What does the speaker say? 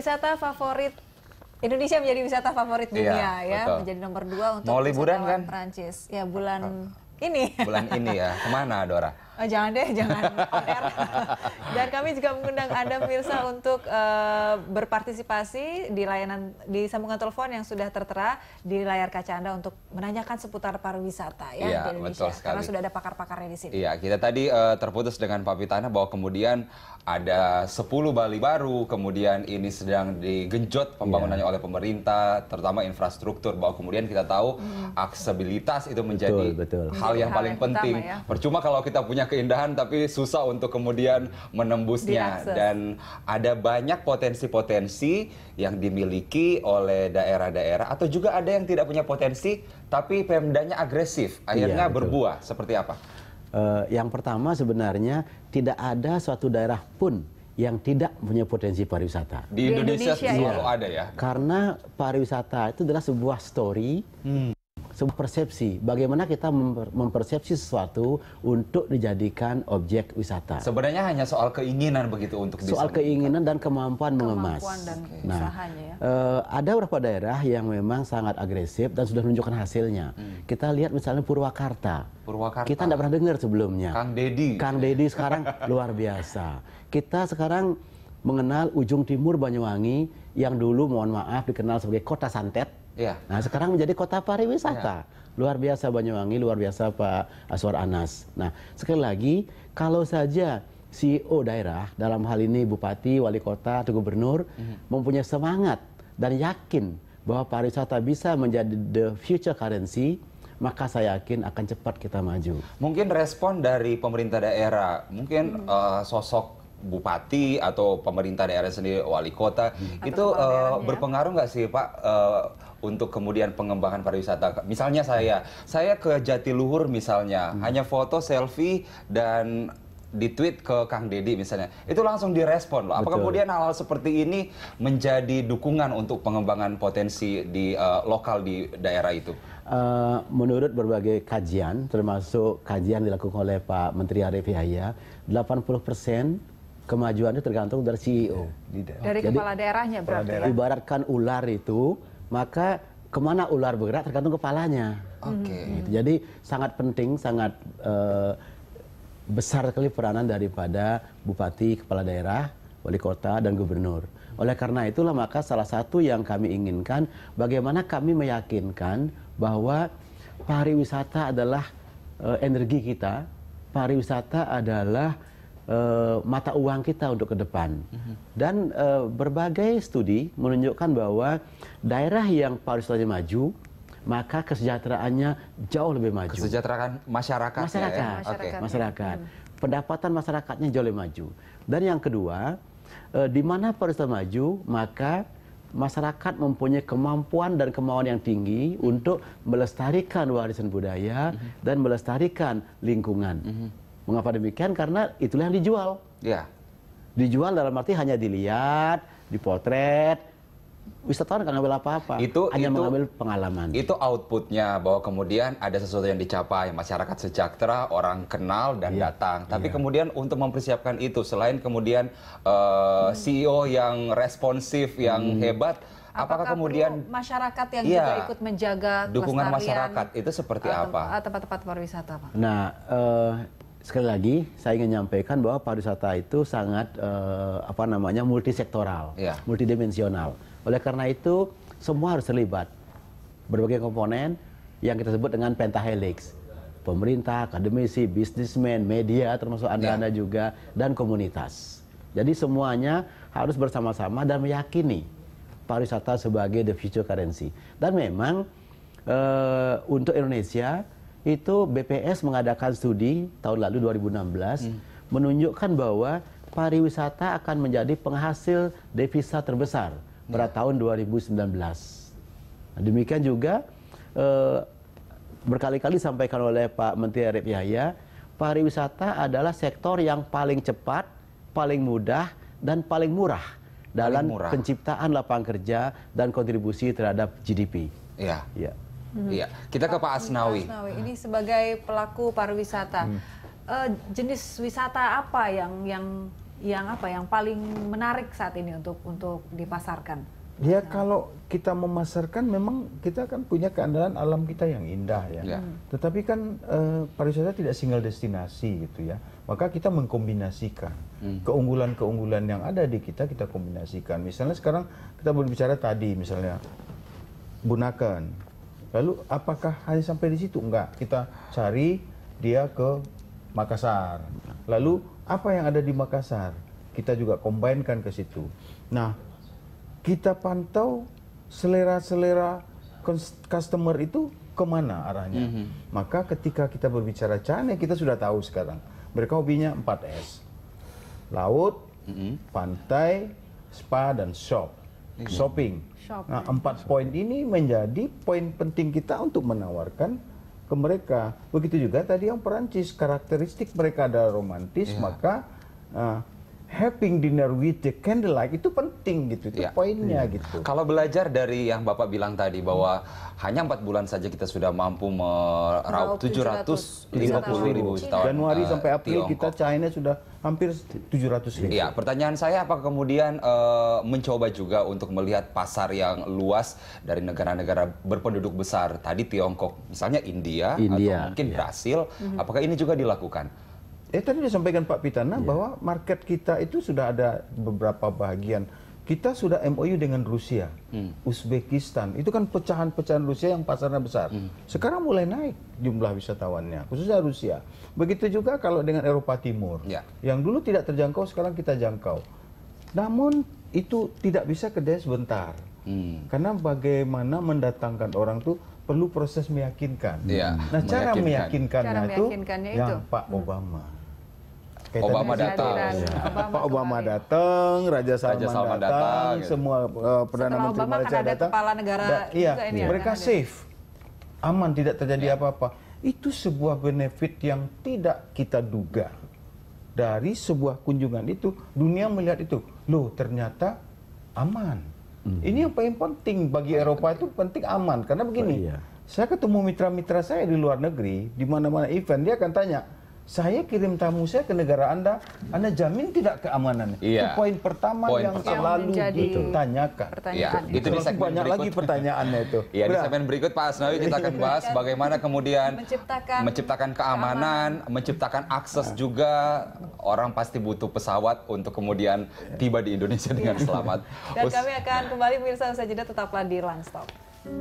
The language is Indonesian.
wisata favorit Indonesia menjadi wisata favorit iya, dunia iya, ya, betul. menjadi nomor dua untuk mau liburan kan? Perancis. Ya bulan ini. Bulan ini ya. Kemana Dora? Oh, jangan deh, jangan Dan kami juga mengundang Anda pemirsa untuk uh, berpartisipasi di layanan di sambungan telepon yang sudah tertera di layar kaca Anda untuk menanyakan seputar pariwisata ya, ya di Indonesia. Karena sudah ada pakar-pakarnya di sini. Iya, kita tadi uh, terputus dengan Pak Pitana bahwa kemudian ada 10 Bali baru, kemudian ini sedang digenjot iya. pembangunannya yeah. oleh pemerintah, terutama infrastruktur bahwa kemudian kita tahu hmm. aksesibilitas itu menjadi betul, betul. hal yang paling penting. ya. Percuma kalau kita punya keindahan tapi susah untuk kemudian menembusnya Diakses. dan ada banyak potensi-potensi yang dimiliki oleh daerah-daerah atau juga ada yang tidak punya potensi tapi pemdanya agresif iya, akhirnya iya, berbuah betul. seperti apa? Uh, yang pertama sebenarnya tidak ada suatu daerah pun yang tidak punya potensi pariwisata. Di Indonesia, Di Indonesia selalu ya. ada ya. Karena pariwisata itu adalah sebuah story. Hmm sebuah persepsi. Bagaimana kita memper, mempersepsi sesuatu untuk dijadikan objek wisata. Sebenarnya hanya soal keinginan begitu untuk bisa soal keinginan dan kemampuan, kemampuan mengemas. Dan nah, ya. e, ada beberapa daerah yang memang sangat agresif dan sudah menunjukkan hasilnya. Hmm. Kita lihat misalnya Purwakarta. Purwakarta. Kita tidak pernah dengar sebelumnya. Kang Dedi. Kang Dedi sekarang luar biasa. Kita sekarang mengenal ujung timur Banyuwangi yang dulu mohon maaf dikenal sebagai kota santet Ya. Nah sekarang menjadi kota pariwisata. Ya. Luar biasa Banyuwangi, luar biasa Pak Aswar Anas. Nah sekali lagi kalau saja CEO daerah dalam hal ini bupati, wali kota, atau gubernur mhm. mempunyai semangat dan yakin bahwa pariwisata bisa menjadi the future currency maka saya yakin akan cepat kita maju. Mungkin respon dari pemerintah daerah, mungkin hmm. uh, sosok bupati atau pemerintah daerah sendiri wali kota hmm. itu uh, berpengaruh nggak sih pak uh, untuk kemudian pengembangan pariwisata. Misalnya saya, saya ke Jatiluhur misalnya, hmm. hanya foto selfie dan di tweet ke Kang Deddy misalnya, itu langsung direspon loh. Apa kemudian hal-hal seperti ini menjadi dukungan untuk pengembangan potensi di uh, lokal di daerah itu? Uh, menurut berbagai kajian, termasuk kajian dilakukan oleh Pak Menteri Arief Yahya, 80 persen kemajuan tergantung dari CEO. Dari kepala daerahnya berarti. Ya? Ibaratkan ular itu maka kemana ular bergerak tergantung kepalanya. Oke. Okay. Gitu. Jadi sangat penting, sangat uh, besar sekali peranan daripada bupati, kepala daerah, wali kota, dan gubernur. Oleh karena itulah maka salah satu yang kami inginkan bagaimana kami meyakinkan bahwa pariwisata adalah uh, energi kita, pariwisata adalah Eh, mata uang kita untuk ke depan. Mhm. Dan uh, berbagai studi menunjukkan bahwa daerah yang pariwisatanya maju maka kesejahteraannya jauh lebih maju. Kesejahteraan ya. masyarakat. Masyarakat. Ya, ya? Masyarakat. Okay. Mhm. masyarakat. Pendapatan masyarakatnya jauh lebih maju. Dan yang kedua, uh, di mana pariwisata maju, maka masyarakat mempunyai kemampuan dan kemauan yang tinggi untuk melestarikan warisan budaya mhm. dan melestarikan lingkungan. Mm -hmm. Mengapa demikian? Karena itulah yang dijual. Ya. Dijual dalam arti hanya dilihat, dipotret, wisatawan nggak ngambil apa-apa. Itu hanya itu, mengambil pengalaman. Itu outputnya bahwa kemudian ada sesuatu yang dicapai, masyarakat sejahtera, orang kenal dan yeah. datang. Tapi yeah. kemudian untuk mempersiapkan itu, selain kemudian uh, eh, CEO yang responsif, yang hmm. hebat. Apakah, apakah kemudian masyarakat yang iya, juga ikut menjaga dukungan masyarakat itu seperti apa? Eh, tempat-tempat pariwisata, Pak. Nah, uh, sekali lagi saya ingin menyampaikan bahwa pariwisata itu sangat uh, apa namanya multisektoral, yeah. multidimensional. Oleh karena itu semua harus terlibat. Berbagai komponen yang kita sebut dengan pentahelix. Pemerintah, akademisi, bisnismen, media termasuk Anda-anda yeah. juga dan komunitas. Jadi semuanya harus bersama-sama dan meyakini pariwisata sebagai the future currency. Dan memang uh, untuk Indonesia itu BPS mengadakan studi tahun lalu 2016 hmm. menunjukkan bahwa pariwisata akan menjadi penghasil devisa terbesar hmm. pada ya. tahun 2019. Nah, demikian juga eh, berkali-kali disampaikan oleh Pak Menteri Arif Yahya, pariwisata adalah sektor yang paling cepat, paling mudah dan paling murah dalam penciptaan lapangan kerja dan kontribusi terhadap GDP. Iya. Ya. ya. Hmm. Iya, kita Pak, ke Pak Asnawi. Asnawi. Ini sebagai pelaku pariwisata, hmm. uh, jenis wisata apa yang yang yang apa yang paling menarik saat ini untuk untuk dipasarkan? Ya nah. kalau kita memasarkan memang kita kan punya keandalan alam kita yang indah ya. ya. Hmm. Tetapi kan uh, pariwisata tidak single destinasi gitu ya. Maka kita mengkombinasikan hmm. keunggulan-keunggulan hmm. yang ada di kita kita kombinasikan. Misalnya sekarang kita berbicara tadi misalnya Bunaken Lalu apakah hanya sampai di situ? Enggak. Kita cari dia ke Makassar. Lalu apa yang ada di Makassar? Kita juga kombainkan ke situ. Nah, kita pantau selera-selera customer itu kemana arahnya. Mm -hmm. Maka ketika kita berbicara cane, kita sudah tahu sekarang. Mereka hobinya 4S. Laut, mm -hmm. pantai, spa, dan shop Iya. shopping. shopping. Nah, empat poin ini menjadi poin penting kita untuk menawarkan ke mereka. Begitu juga tadi yang Perancis, karakteristik mereka adalah romantis, yeah. maka uh, having dinner with the candlelight itu penting gitu itu ya. poinnya hmm. gitu. Kalau belajar dari yang Bapak bilang tadi bahwa hmm. hanya empat bulan saja kita sudah mampu meraup 750 ribu tahun Januari uh, sampai April Tiongkok. kita China sudah hampir tujuh ratus ribu. Iya, pertanyaan saya apakah kemudian uh, mencoba juga untuk melihat pasar yang luas dari negara-negara berpenduduk besar tadi Tiongkok, misalnya India, India atau mungkin ya. Brasil, hmm. apakah ini juga dilakukan? Eh tadi disampaikan Pak Pitana yeah. bahwa market kita itu sudah ada beberapa bagian. Kita sudah MOU dengan Rusia, hmm. Uzbekistan. Itu kan pecahan-pecahan Rusia yang pasarnya besar. Hmm. Sekarang mulai naik jumlah wisatawannya, khususnya Rusia. Begitu juga kalau dengan Eropa Timur. Yeah. Yang dulu tidak terjangkau, sekarang kita jangkau. Namun itu tidak bisa desa sebentar. Hmm. Karena bagaimana mendatangkan orang tuh perlu proses meyakinkan. Yeah. nah, cara meyakinkannya cara meyakinkannya itu, itu yang Pak hmm. Obama. Hmm. Obama datang. Iya. Pak Obama datang, Raja Salman, Raja Salman datang, datang gitu. semua uh, perdana Setelah menteri Obama kan Malaysia kan datang. Kepala negara da, iya, ini ya, mereka kan safe. Aman tidak terjadi iya. apa-apa. Ya. Itu sebuah benefit yang tidak kita duga. Dari sebuah kunjungan itu dunia melihat itu. Loh, ternyata aman. Hmm. Ini yang paling penting bagi Eropa itu penting aman karena begini. Oh, iya. Saya ketemu mitra-mitra saya di luar negeri, di mana-mana event dia akan tanya, saya kirim tamu saya ke negara Anda, Anda jamin tidak keamanannya. Iya. Itu poin pertama poin yang selalu ditanyakan. Ya, itu, di segmen banyak berikut. lagi pertanyaannya itu. Iya, di segmen berikut Pak Asnawi kita akan bahas bagaimana kemudian menciptakan, menciptakan keamanan, keamanan, menciptakan akses nah. juga. Orang pasti butuh pesawat untuk kemudian tiba di Indonesia dengan iya. selamat. Dan kami akan kembali pemirsa usai jeda tetaplah di Langstop.